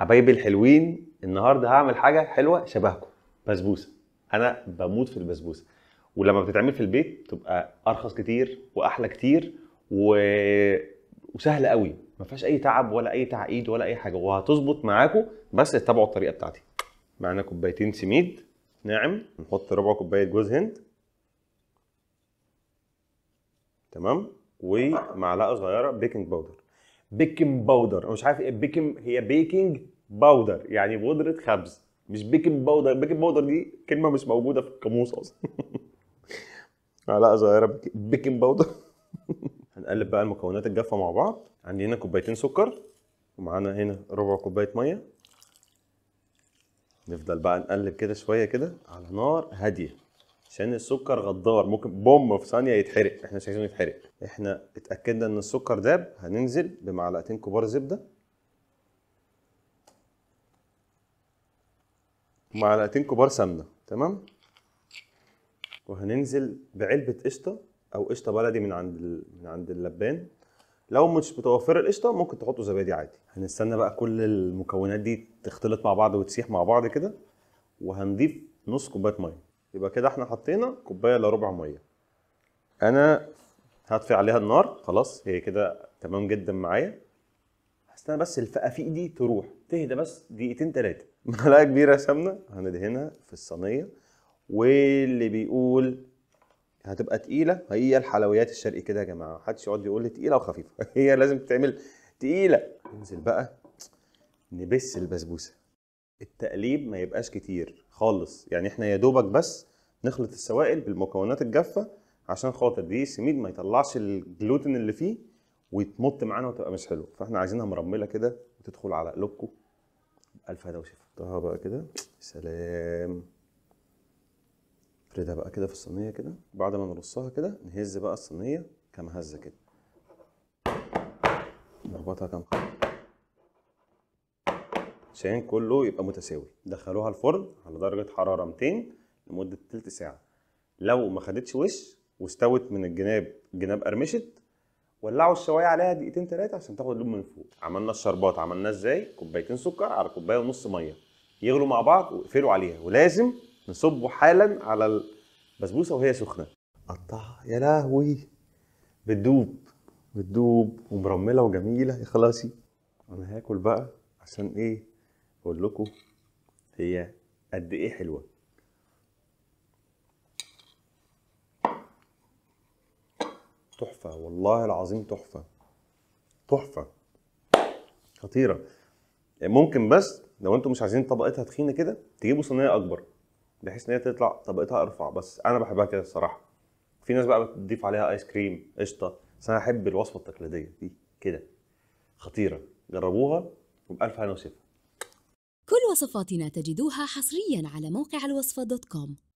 حبايبي الحلوين النهارده هعمل حاجه حلوه شبهكم بسبوسه انا بموت في البسبوسه ولما بتتعمل في البيت بتبقى ارخص كتير واحلى كتير و... وسهله قوي ما فيهاش اي تعب ولا اي تعقيد ولا اي حاجه وهتظبط معاكم بس اتبعوا الطريقه بتاعتي معانا كوبايتين سميد ناعم نحط ربع كوبايه جوز هند تمام ومعلقه صغيره بيكنج باودر بيكنج باودر مش عارف ايه بيكنج هي بيكنج باودر يعني بودره خبز مش بيكنج باودر بيكنج باودر دي كلمه مش موجوده في القاموس اصلا علاقه آه، صغيره بيكنج باودر هنقلب بقى المكونات الجافه مع بعض عندي هنا كوبايتين سكر ومعانا هنا ربع كوبايه ميه نفضل بقى نقلب كده شويه كده على نار هاديه عشان السكر غدار ممكن بوم في ثانيه يتحرق احنا مش عايزينه يتحرق احنا اتاكدنا ان السكر داب هننزل بمعلقتين كبار زبده معلقتين كبار سمنه تمام وهننزل بعلبه قشطه او قشطه بلدي من عند ال... من عند اللبان لو مش متوفره القشطه ممكن تحطوا زبادي عادي هنستنى بقى كل المكونات دي تختلط مع بعض وتسيح مع بعض كده وهنضيف نص كوبايه ميه يبقى كده احنا حطينا كوبايه الا ربع ميه انا هطفي عليها النار خلاص هي كده تمام جدا معايا هستنى بس الفقافيق دي تروح تهدى بس دقيقتين ثلاثه معلقه كبيره سمنه هندهنها في الصينيه واللي بيقول هتبقى تقيله هي الحلويات الشرقي كده يا جماعه محدش يقعد يقول لي تقيله وخفيفه هي لازم تتعمل تقيله ننزل بقى نبس البسبوسه التقليب ما يبقاش كتير خالص يعني احنا يا دوبك بس نخلط السوائل بالمكونات الجافه عشان خاطر دي السميد ما يطلعش الجلوتين اللي فيه ويتمط معانا وتبقى مش حلوه فاحنا عايزينها مرمله كده وتدخل على قلوبكم الف هنا وشفتها بقى كده سلام افردها بقى كده في الصينيه كده بعد ما نرصها كده نهز بقى الصينيه كمهزه كده نربطها كام خبطه عشان كله يبقى متساوي دخلوها الفرن على درجه حراره 200 لمده تلت ساعه لو ما خدتش وش واستوت من الجناب الجناب قرمشت ولعوا الشوايه عليها دقيقتين ثلاثه عشان تاخد لون من فوق عملنا الشربات عملناه ازاي كوبايتين سكر على كوبايه ونص ميه يغلوا مع بعض واقفلوا عليها ولازم نصبه حالا على البسبوسه وهي سخنه قطعها يا لهوي بتدوب بتدوب ومرمله وجميله يا خلاصي انا هاكل بقى عشان ايه اقول لكم هي قد ايه حلوه تحفه والله العظيم تحفه تحفه خطيره ممكن بس لو انتم مش عايزين طبقتها تخينه كده تجيبوا صينيه اكبر بحيث ان هي تطلع طبقتها ارفع بس انا بحبها كده الصراحه في ناس بقى بتضيف عليها ايس كريم قشطه بس انا احب الوصفه التقليديه دي كده خطيره جربوها وبالف هنا وصفه كل وصفاتنا تجدوها حصريا على موقع الوصفة دوت كوم